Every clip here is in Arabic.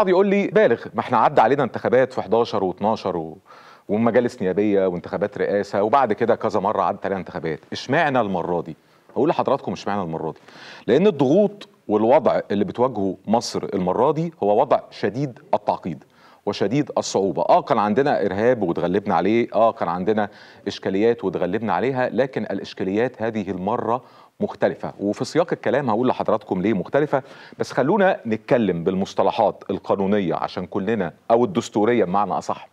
بعض يقول لي بالغ ما احنا عدى علينا انتخابات في 11 و12 و... ومجالس نيابيه وانتخابات رئاسه وبعد كده كذا مره عدت علينا انتخابات اشمعنا المره دي هقول لحضراتكم اشمعنا المره دي لان الضغوط والوضع اللي بتواجهه مصر المره دي هو وضع شديد التعقيد وشديد الصعوبه اه كان عندنا ارهاب وتغلبنا عليه اه كان عندنا اشكاليات وتغلبنا عليها لكن الاشكاليات هذه المره مختلفة وفي سياق الكلام هقول لحضراتكم ليه مختلفة بس خلونا نتكلم بالمصطلحات القانونية عشان كلنا أو الدستورية بمعنى أصح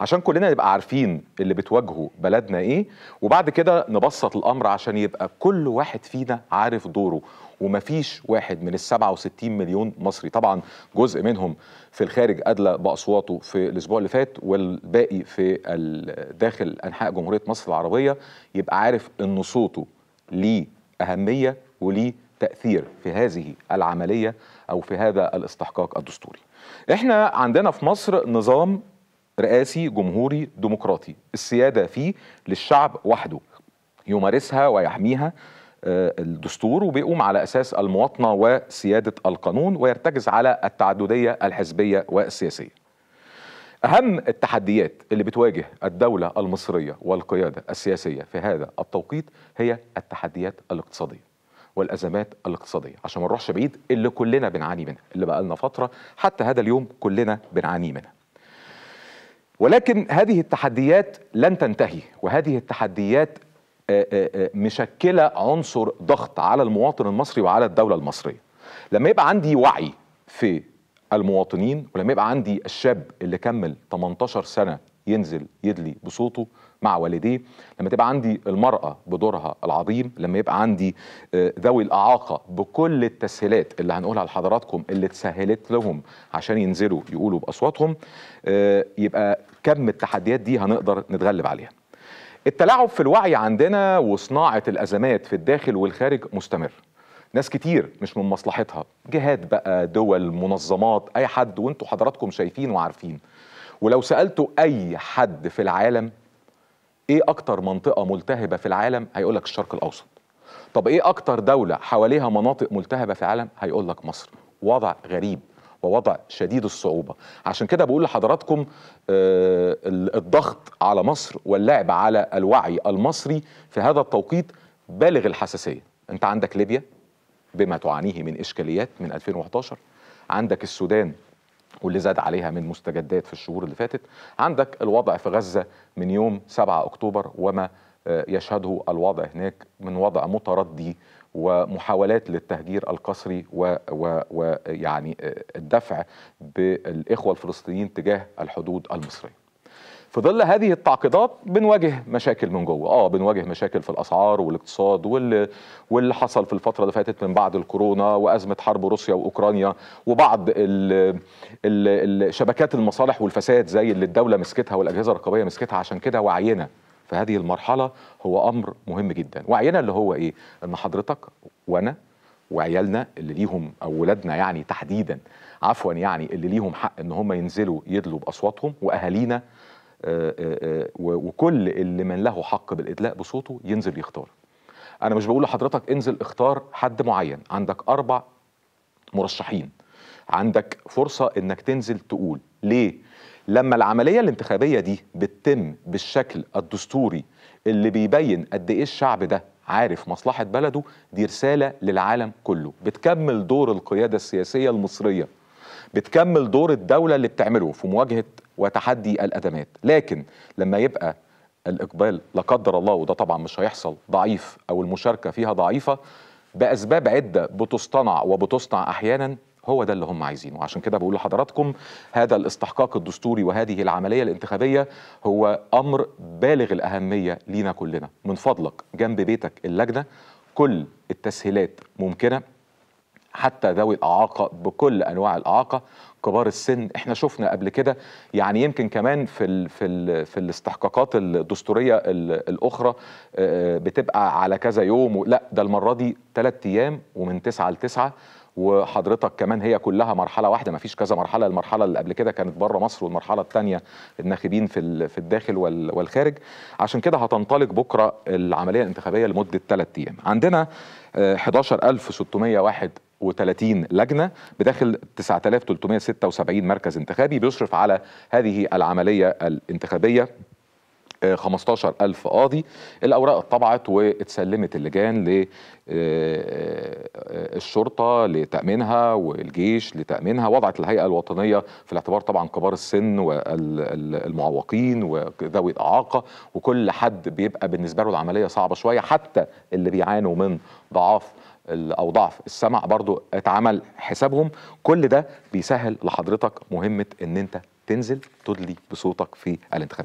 عشان كلنا نبقى عارفين اللي بتواجهه بلدنا ايه وبعد كده نبسط الامر عشان يبقى كل واحد فينا عارف دوره ومفيش واحد من السبعة 67 مليون مصري طبعا جزء منهم في الخارج ادلى باصواته في الاسبوع اللي فات والباقي في داخل انحاء جمهوريه مصر العربيه يبقى عارف ان صوته ليه أهمية وليه تأثير في هذه العملية أو في هذا الاستحقاق الدستوري احنا عندنا في مصر نظام رئاسي جمهوري ديمقراطي السيادة فيه للشعب وحده يمارسها ويحميها آه، الدستور وبيقوم على اساس المواطنه وسياده القانون ويرتكز على التعدديه الحزبيه والسياسيه أهم التحديات اللي بتواجه الدولة المصرية والقيادة السياسية في هذا التوقيت هي التحديات الاقتصادية والأزمات الاقتصادية عشان ما نروحش بعيد اللي كلنا بنعاني منها اللي بقى لنا فترة حتى هذا اليوم كلنا بنعاني منها ولكن هذه التحديات لن تنتهي وهذه التحديات آه، آه، آه، مشكلة عنصر ضغط على المواطن المصري وعلى الدولة المصرية لما يبقى عندي وعي في المواطنين ولما يبقى عندي الشاب اللي كمل 18 سنه ينزل يدلي بصوته مع والديه لما تبقى عندي المرأة بدورها العظيم لما يبقى عندي آه، ذوي الإعاقة بكل التسهيلات اللي هنقولها لحضراتكم اللي تسهلت لهم عشان ينزلوا يقولوا بأصواتهم آه، يبقى كم التحديات دي هنقدر نتغلب عليها التلاعب في الوعي عندنا وصناعة الأزمات في الداخل والخارج مستمر ناس كتير مش من مصلحتها جهات بقى دول منظمات اي حد وانتوا حضراتكم شايفين وعارفين ولو سالتوا اي حد في العالم ايه اكتر منطقه ملتهبه في العالم هيقولك الشرق الاوسط طب ايه اكتر دوله حواليها مناطق ملتهبه في العالم هيقولك مصر وضع غريب ووضع شديد الصعوبه عشان كده بقول لحضراتكم آه، الضغط على مصر واللعب على الوعي المصري في هذا التوقيت بالغ الحساسيه انت عندك ليبيا بما تعانيه من إشكاليات من 2011 عندك السودان واللي زاد عليها من مستجدات في الشهور اللي فاتت عندك الوضع في غزة من يوم 7 أكتوبر وما آه، يشهده الوضع هناك من وضع متردي ومحاولات للتهجير القسري ويعني آه، الدفع بالإخوة الفلسطينيين تجاه الحدود المصرية في ظل هذه التعقيدات بنواجه مشاكل من جوه اه بنواجه مشاكل في الاسعار والاقتصاد واللي واللي حصل في الفتره اللي فاتت من بعد الكورونا وازمه حرب روسيا واوكرانيا وبعض ال ال شبكات المصالح والفساد زي اللي الدوله مسكتها والاجهزه الرقابيه مسكتها عشان كده وعينا في هذه المرحله هو امر مهم جدا وعينا اللي هو ايه ان حضرتك وانا وعيالنا اللي ليهم او ولادنا يعني تحديدا عفوا يعني اللي ليهم حق ان هم ينزلوا يدلوا باصواتهم واهالينا آه، آه، آه، وكل اللي من له حق بالادلاء بصوته ينزل يختار انا مش بقول لحضرتك انزل اختار حد معين عندك اربع مرشحين عندك فرصه انك تنزل تقول ليه لما العمليه الانتخابيه دي بتتم بالشكل الدستوري اللي بيبين قد ايه الشعب ده عارف مصلحه بلده دي رساله للعالم كله بتكمل دور القياده السياسيه المصريه بتكمل دور الدولة اللي بتعمله في مواجهة وتحدي الأزمات لكن لما يبقى الإقبال لا قدر الله وده طبعا مش هيحصل ضعيف أو المشاركة فيها ضعيفة بأسباب عدة بتصطنع وبتصنع أحيانا هو ده اللي هم عايزينه عشان كده بقول لحضراتكم هذا الاستحقاق الدستوري وهذه العملية الانتخابية هو أمر بالغ الأهمية لينا كلنا من فضلك جنب بيتك اللجنة كل التسهيلات ممكنة حتى ذوي الإعاقة بكل أنواع الإعاقة كبار السن احنا شفنا قبل كده يعني يمكن كمان في الـ في الـ في الاستحقاقات الدستوريه الاخرى آه، آه، بتبقى على كذا يوم لا ده المره دي ثلاث ايام ومن 9 ل 9 وحضرتك كمان هي كلها مرحله واحده ما فيش كذا مرحله المرحله اللي قبل كده كانت بره مصر والمرحله الثانيه الناخبين في في الداخل والخارج عشان كده هتنطلق بكره العمليه الانتخابيه لمده ثلاث ايام عندنا 11601 آه، 30 لجنة بداخل 9376 مركز انتخابي بيشرف على هذه العملية الانتخابية 15 آه، ألف قاضي الأوراق اتطبعت واتسلمت اللجان للشرطة آه، آه، لتأمينها والجيش لتأمينها وضعت الهيئة الوطنية في الاعتبار طبعا كبار السن والمعوقين وذوي الإعاقة وكل حد بيبقى بالنسبة له العملية صعبة شوية حتى اللي بيعانوا من ضعاف او ضعف السمع برضو اتعمل حسابهم كل ده بيسهل لحضرتك مهمه ان انت تنزل تدلي بصوتك في الانتخابات